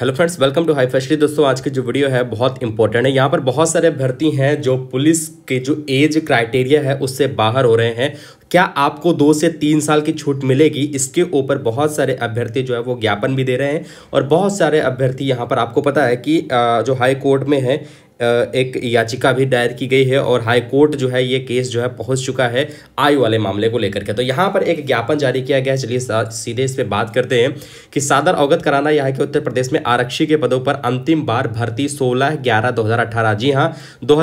hello friends welcome to हाई फैशली दोस्तों आज की जो वीडियो है बहुत इंपॉर्टेंट है यहाँ पर बहुत सारे भर्ती हैं जो पुलिस के जो एज क्राइटेरिया है उससे बाहर हो रहे हैं क्या आपको दो से तीन साल की छूट मिलेगी इसके ऊपर बहुत सारे अभ्यर्थी जो है वो ज्ञापन भी दे रहे हैं और बहुत सारे अभ्यर्थी यहाँ पर आपको पता है कि जो हाई कोर्ट में है एक याचिका भी दायर की गई है और हाई कोर्ट जो है ये केस जो है पहुंच चुका है आयु वाले मामले को लेकर के तो यहाँ पर एक ज्ञापन जारी किया गया है चलिए सीधे इस पर बात करते हैं कि सादर अवगत कराना यहाँ के उत्तर प्रदेश में आरक्षी के पदों पर अंतिम बार भर्ती सोलह ग्यारह दो जी हाँ दो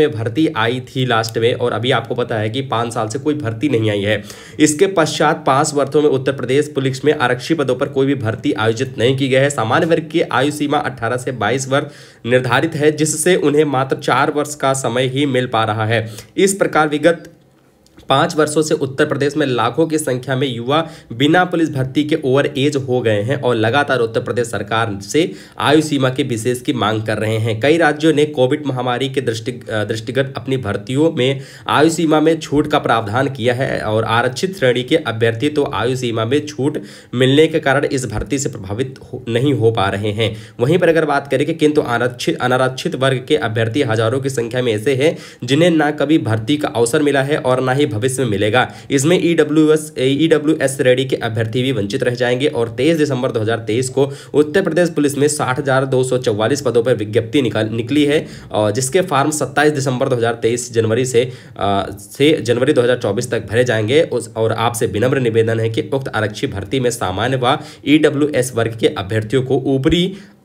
में भर्ती आई थी लास्ट में और अभी आपको पता है कि पाँच साल से कोई भर्ती नहीं आई है इसके पश्चात पाँच वर्षों में उत्तर प्रदेश पुलिस में आरक्षी पदों पर कोई भी भर्ती आयोजित नहीं की गई है सामान्य वर्ग की आयु सीमा अठारह से बाईस वर्ष निर्धारित है जिस जिससे उन्हें मात्र चार वर्ष का समय ही मिल पा रहा है इस प्रकार विगत पाँच वर्षों से उत्तर प्रदेश में लाखों की संख्या में युवा बिना पुलिस भर्ती के ओवर एज हो गए हैं और लगातार उत्तर प्रदेश सरकार से आयु सीमा के विशेष की मांग कर रहे हैं कई राज्यों ने कोविड महामारी के दृष्टि दृष्टिगत अपनी भर्तियों में आयु सीमा में छूट का प्रावधान किया है और आरक्षित श्रेणी के अभ्यर्थी तो आयु सीमा में छूट मिलने के कारण इस भर्ती से प्रभावित हो, नहीं हो पा रहे हैं वहीं पर अगर बात करें कि किंतु आरक्षित अनारक्षित वर्ग के अभ्यर्थी हजारों की संख्या में ऐसे हैं जिन्हें ना कभी भर्ती का अवसर मिला है और ना ही भविष्य में मिलेगा इसमें ई डब्ल्यू एस रेडी के अभ्यर्थी भी वंचित रह जाएंगे और तेईस दिसंबर दो को उत्तर प्रदेश पुलिस में साठ पदों पर विज्ञप्ति निकली है और जिसके फार्म सत्ताईस दिसंबर दो जनवरी से से जनवरी 2024 तक भरे जाएंगे उस और आपसे विनम्र निवेदन है कि उक्त आरक्षी भर्ती में सामान्य व ई e वर्ग के अभ्यर्थियों को ऊपरी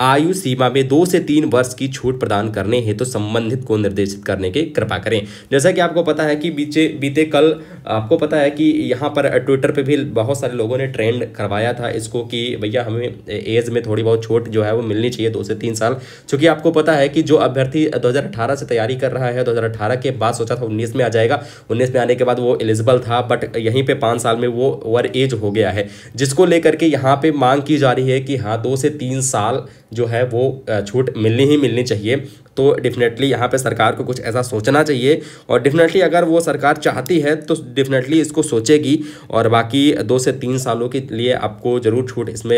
आयु सीमा में दो से तीन वर्ष की छूट प्रदान करने हेतु तो संबंधित को निर्देशित करने के कृपा करें जैसा कि आपको पता है कि बीचे बीते कल कल आपको पता है कि यहाँ पर ट्विटर पे भी बहुत सारे लोगों ने ट्रेंड करवाया था इसको कि भैया हमें एज में थोड़ी बहुत छूट जो है वो मिलनी चाहिए दो से तीन साल क्योंकि आपको पता है कि जो अभ्यर्थी 2018 से तैयारी कर रहा है 2018 के बाद सोचा था 19 में आ जाएगा 19 में आने के बाद वो एलिजिबल था बट यहीं पर पाँच साल में वो ओवर एज हो गया है जिसको लेकर के यहाँ पर मांग की जा रही है कि हाँ दो से तीन साल जो है वो छूट मिलनी ही मिलनी चाहिए तो डेफिनेटली यहाँ पर सरकार को कुछ ऐसा सोचना चाहिए और डेफिनेटली अगर वो सरकार चाहती है है तो डेफिनेटली इसको सोचेगी और बाकी दो से तीन सालों के लिए आपको ज़रूर छूट इसमें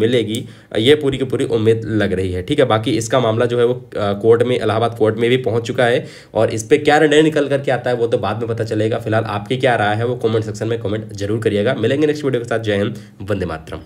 मिलेगी ये पूरी की पूरी उम्मीद लग रही है ठीक है बाकी इसका मामला जो है वो कोर्ट में इलाहाबाद कोर्ट में भी पहुंच चुका है और इस पर क्या निर्णय निकल करके आता है वो तो बाद में पता चलेगा फिलहाल आपकी क्या राय है वो कॉमेंट सेक्शन में कॉमेंट जरूर करिएगा मिलेंगे नेक्स्ट वीडियो के साथ जय हिंद वंदे मातरम